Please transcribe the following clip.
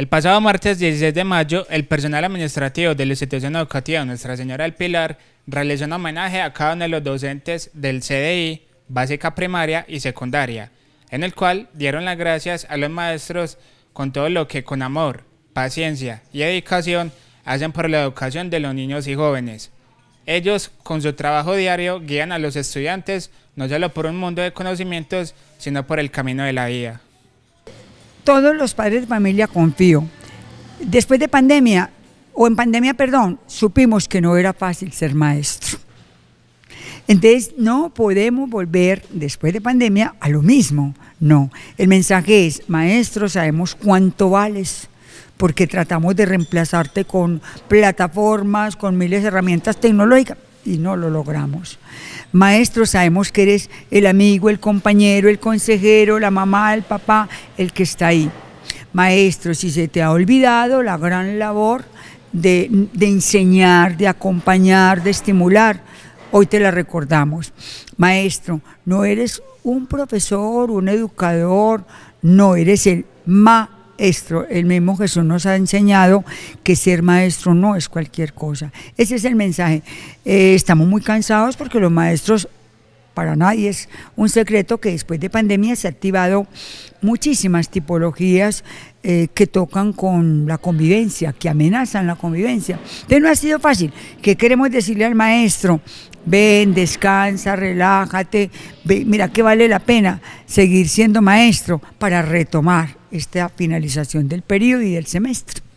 El pasado martes 16 de mayo, el personal administrativo de la institución educativa Nuestra Señora del Pilar realizó un homenaje a cada uno de los docentes del CDI, básica primaria y secundaria, en el cual dieron las gracias a los maestros con todo lo que con amor, paciencia y dedicación hacen por la educación de los niños y jóvenes. Ellos, con su trabajo diario, guían a los estudiantes no solo por un mundo de conocimientos, sino por el camino de la vida todos los padres de familia, confío, después de pandemia, o en pandemia, perdón, supimos que no era fácil ser maestro. Entonces, no podemos volver después de pandemia a lo mismo. No, el mensaje es, maestro, sabemos cuánto vales, porque tratamos de reemplazarte con plataformas, con miles de herramientas tecnológicas, y no lo logramos. Maestro, sabemos que eres el amigo, el compañero, el consejero, la mamá, el papá, el que está ahí. Maestro, si se te ha olvidado la gran labor de, de enseñar, de acompañar, de estimular, hoy te la recordamos. Maestro, no eres un profesor, un educador, no eres el ma... El mismo Jesús nos ha enseñado que ser maestro no es cualquier cosa. Ese es el mensaje. Eh, estamos muy cansados porque los maestros para nadie es un secreto que después de pandemia se ha activado muchísimas tipologías eh, que tocan con la convivencia, que amenazan la convivencia. Entonces no ha sido fácil. ¿Qué queremos decirle al maestro? Ven, descansa, relájate, mira que vale la pena seguir siendo maestro para retomar esta finalización del periodo y del semestre.